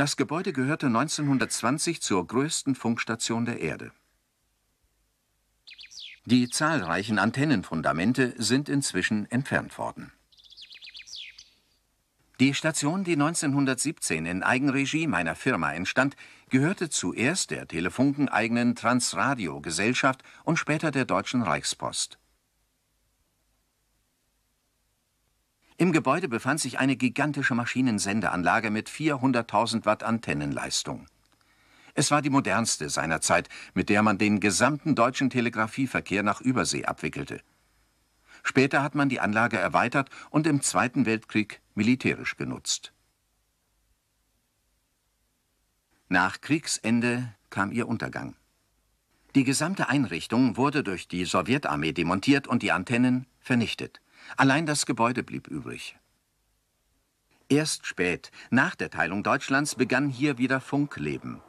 Das Gebäude gehörte 1920 zur größten Funkstation der Erde. Die zahlreichen Antennenfundamente sind inzwischen entfernt worden. Die Station, die 1917 in Eigenregie meiner Firma entstand, gehörte zuerst der telefunkeneigenen Transradio-Gesellschaft und später der Deutschen Reichspost. Im Gebäude befand sich eine gigantische Maschinensendeanlage mit 400.000 Watt Antennenleistung. Es war die modernste seiner Zeit, mit der man den gesamten deutschen Telegrafieverkehr nach Übersee abwickelte. Später hat man die Anlage erweitert und im Zweiten Weltkrieg militärisch genutzt. Nach Kriegsende kam ihr Untergang. Die gesamte Einrichtung wurde durch die Sowjetarmee demontiert und die Antennen vernichtet. Allein das Gebäude blieb übrig. Erst spät, nach der Teilung Deutschlands, begann hier wieder Funkleben.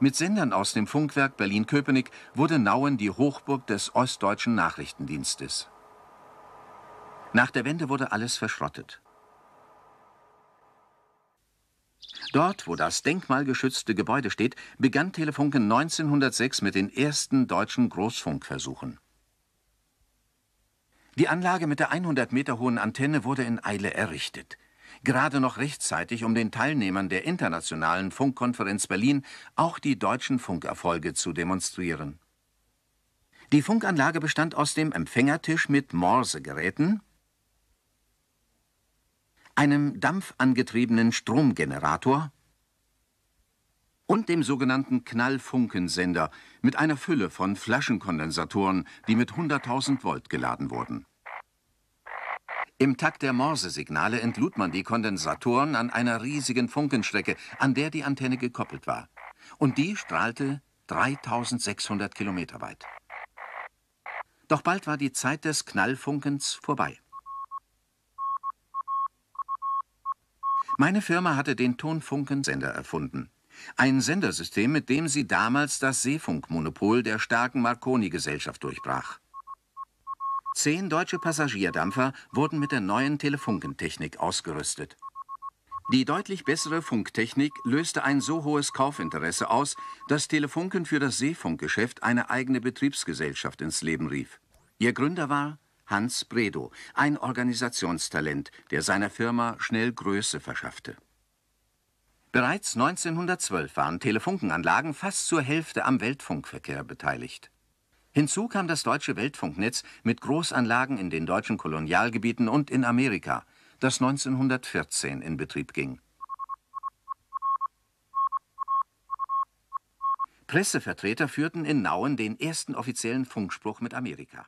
Mit Sendern aus dem Funkwerk Berlin-Köpenick wurde Nauen die Hochburg des ostdeutschen Nachrichtendienstes. Nach der Wende wurde alles verschrottet. Dort, wo das denkmalgeschützte Gebäude steht, begann Telefunken 1906 mit den ersten deutschen Großfunkversuchen. Die Anlage mit der 100 Meter hohen Antenne wurde in Eile errichtet. Gerade noch rechtzeitig, um den Teilnehmern der Internationalen Funkkonferenz Berlin auch die deutschen Funkerfolge zu demonstrieren. Die Funkanlage bestand aus dem Empfängertisch mit Morsegeräten, einem dampfangetriebenen Stromgenerator und dem sogenannten Knallfunkensender mit einer Fülle von Flaschenkondensatoren, die mit 100.000 Volt geladen wurden. Im Takt der Morse-Signale entlud man die Kondensatoren an einer riesigen Funkenstrecke, an der die Antenne gekoppelt war. Und die strahlte 3600 Kilometer weit. Doch bald war die Zeit des Knallfunkens vorbei. Meine Firma hatte den Tonfunkensender erfunden. Ein Sendersystem, mit dem sie damals das Seefunkmonopol der starken Marconi-Gesellschaft durchbrach. Zehn deutsche Passagierdampfer wurden mit der neuen Telefunkentechnik ausgerüstet. Die deutlich bessere Funktechnik löste ein so hohes Kaufinteresse aus, dass Telefunken für das Seefunkgeschäft eine eigene Betriebsgesellschaft ins Leben rief. Ihr Gründer war Hans Bredow, ein Organisationstalent, der seiner Firma schnell Größe verschaffte. Bereits 1912 waren Telefunkenanlagen fast zur Hälfte am Weltfunkverkehr beteiligt. Hinzu kam das deutsche Weltfunknetz mit Großanlagen in den deutschen Kolonialgebieten und in Amerika, das 1914 in Betrieb ging. Pressevertreter führten in Nauen den ersten offiziellen Funkspruch mit Amerika.